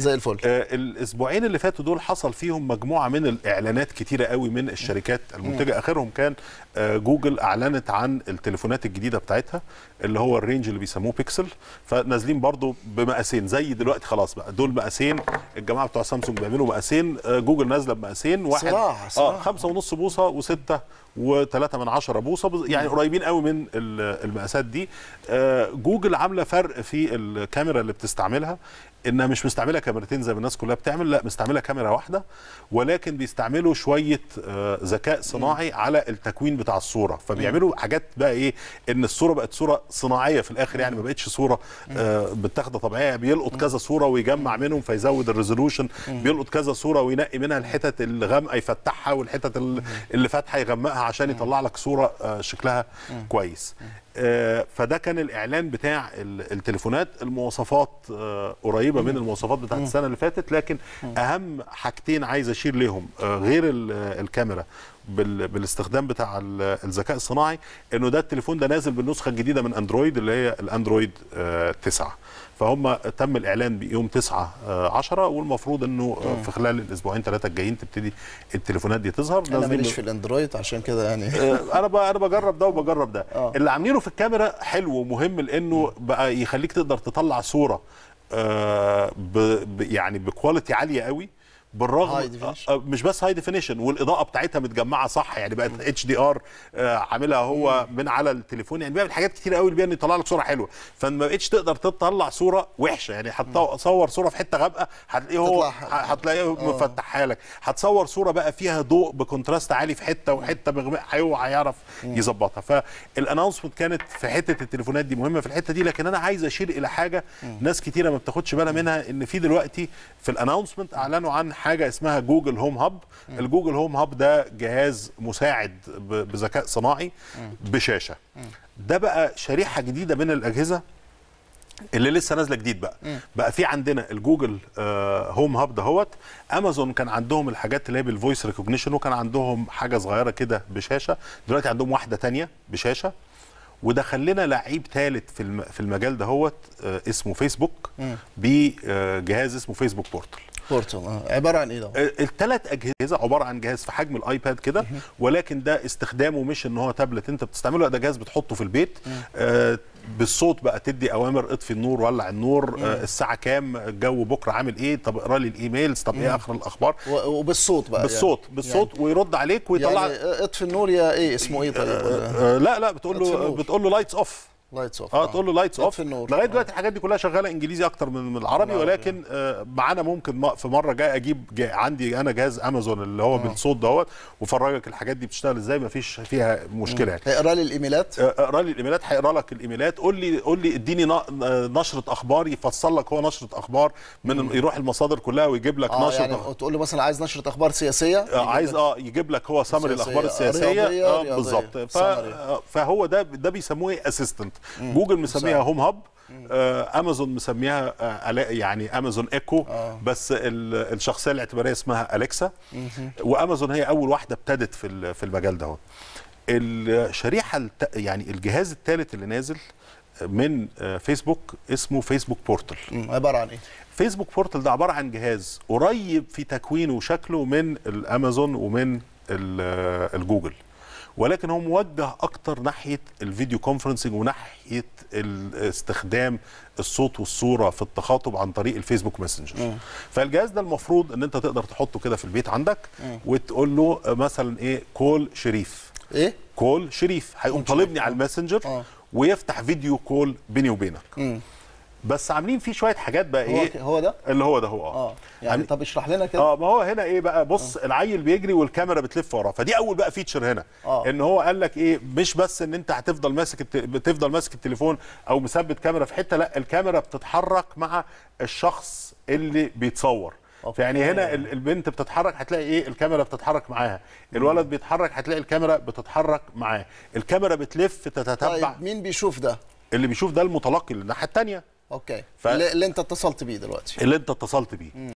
زي الفل آه الاسبوعين اللي فاتوا دول حصل فيهم مجموعه من الاعلانات كتيره قوي من الشركات المنتجه اخرهم كان آه جوجل اعلنت عن التليفونات الجديده بتاعتها اللي هو الرينج اللي بيسموه بيكسل فنازلين برضو بمقاسين زي دلوقتي خلاص بقى دول مقاسين الجماعه بتوع سامسونج بيعملوا مقاسين آه جوجل نازله بمقاسين واحد صراحة آه، صراحة. اه خمسة ونص بوصه وستة و3 من 10 بوصه يعني قريبين قوي من المقاسات دي آه جوجل عامله فرق في الكاميرا اللي بتستعملها انها مش مستعمله كاميرتين زي ما الناس كلها بتعمل لا مستعمله كاميرا واحده ولكن بيستعملوا شويه آه، ذكاء صناعي م. على التكوين بتاع الصوره فبيعملوا حاجات بقى ايه ان الصوره بقت صوره صناعيه في الاخر يعني ما بقتش صوره بتاخده آه، طبيعيه بيلقط كذا صوره ويجمع منهم فيزود الريزولوشن بيلقط كذا صوره وينقي منها الحتت الغامقه يفتحها والحتت اللي فاتحه يغمقها عشان يطلع لك صوره آه، شكلها كويس فده كان الاعلان بتاع التليفونات المواصفات قريبه من المواصفات بتاعت السنه اللي فاتت لكن اهم حاجتين عايز اشير ليهم آه، غير آه، الكاميرا بالاستخدام بتاع الذكاء الصناعي انه ده التليفون ده نازل بالنسخه الجديده من اندرويد اللي هي الاندرويد 9 آه، فهم تم الاعلان بيوم 9 10 والمفروض انه في خلال الاسبوعين ثلاثه الجايين تبتدي التليفونات دي تظهر انا ماليش في الاندرويد عشان كده يعني انا انا بجرب ده وبجرب ده أوه. اللي عاملينه في الكاميرا حلو ومهم لانه بقى يخليك تقدر تطلع صوره ب... يعني بكواليتي عاليه قوي بالرغم آه، مش بس هاي ديفينيشن والاضاءه بتاعتها متجمعه صح يعني بقت اتش دي ار عاملها هو من على التليفون يعني بيعمل حاجات كتير قوي اللي بيعمل يطلع لك صوره حلوه فما بقتش تقدر تطلع صوره وحشه يعني هتصور صوره في حته غامقه هتلاقيه هو هتلاقيه آه. مفتحها لك هتصور صوره بقى فيها ضوء بكونتراست عالي في حته وحته مغمق هو هيعرف يظبطها فالانونسمنت كانت في حته التليفونات دي مهمه في الحته دي لكن انا عايز اشير الى حاجه ناس كتيره ما بتاخدش بالها منها ان في دلوقتي في الانونسمنت اعلنوا عن حاجه اسمها جوجل هوم هاب الجوجل هوم هاب ده جهاز مساعد بذكاء صناعي بشاشه ده بقى شريحه جديده من الاجهزه اللي لسه نازله جديد بقى بقى في عندنا الجوجل آه هوم هاب دهوت امازون كان عندهم الحاجات اللي هي بالفويس ريكوجنيشن وكان عندهم حاجه صغيره كده بشاشه دلوقتي عندهم واحده تانية بشاشه ودخل لنا لعيب ثالث في في المجال دهوت آه اسمه فيسبوك بجهاز آه، اسمه فيسبوك بورتال بورتال عباره عن ايه ده؟ الثلاث اجهزه عباره عن جهاز في حجم الايباد كده ولكن ده استخدامه مش ان هو تابلت انت بتستعمله ده جهاز بتحطه في البيت آه، بالصوت بقى تدي اوامر اطفي النور ولع النور آه، مم. آه الساعه كام الجو بكره عامل ايه طب اقرا لي الايميلز طب إيه مم. ايه اخر الاخبار وبالصوت بقى بالصوت يعني. بالصوت يعني ويرد عليك ويطلع يعني اطفي النور يا ايه اسمه ايه طيب آه آه, آه، لا لا بتقول له بتقول له لايتس اوف لايتس اوف اه تقول له لايتس اوف لغايه دلوقتي اه. الحاجات دي كلها شغاله انجليزي اكتر من العربي ولكن آه معانا ممكن في مره جاي اجيب جاي عندي انا جهاز امازون اللي هو آه. بالصوت دوت وفرجك الحاجات دي بتشتغل ازاي ما فيش فيها مشكله يعني اه. هيقرا لي الايميلات اقرا آه، لي الايميلات هيقرا لك الايميلات قول لي قول لي اديني نشره اخبار يفصل لك هو نشره اخبار من مم. يروح المصادر كلها ويجيب لك آه نشره يعني أخبار. تقول له مثلا عايز نشره اخبار سياسيه عايز اه يجيب لك هو سمري الاخبار السياسيه بالظبط فهو ده ده بيسموه اسيستنت جوجل مسميها هوم هاب آه، امازون مسميها آه، يعني امازون ايكو آه. بس الشخصيه الاعتباريه اسمها اليكسا وامازون هي اول واحده ابتدت في في المجال ده الشريحه يعني الجهاز الثالث اللي نازل آه، من فيسبوك اسمه فيسبوك بورتل عباره عن ايه فيسبوك بورتل ده عباره عن جهاز قريب في تكوينه وشكله من الامازون ومن الجوجل ولكن هو موجه اكتر ناحيه الفيديو كونفرنسنج وناحيه استخدام الصوت والصوره في التخاطب عن طريق الفيسبوك ماسنجر فالجهاز ده المفروض ان انت تقدر تحطه كده في البيت عندك وتقول له مثلا ايه كول شريف ايه كول شريف هيقوم طالبني على الماسنجر آه. ويفتح فيديو كول بيني وبينك م. بس عاملين فيه شويه حاجات بقى ايه هو ده اللي هو ده هو اه, آه. يعني طب اشرح لنا كده اه ما هو هنا ايه بقى بص آه. العيل بيجري والكاميرا بتلف وراه فدي اول بقى فيتشر هنا آه. ان هو قال لك ايه مش بس ان انت هتفضل ماسك الت... بتفضل ماسك التليفون او مثبت كاميرا في حته لا الكاميرا بتتحرك مع الشخص اللي بيتصور أوكي. يعني هنا البنت بتتحرك هتلاقي ايه الكاميرا بتتحرك معاها الولد بيتحرك هتلاقي الكاميرا بتتحرك معاه الكاميرا بتلف تتتبع طيب مين بيشوف ده اللي بيشوف ده المتلقي الناحيه الثانيه اوكي ف... اللي انت اتصلت بيه دلوقتي اللي انت اتصلت بيه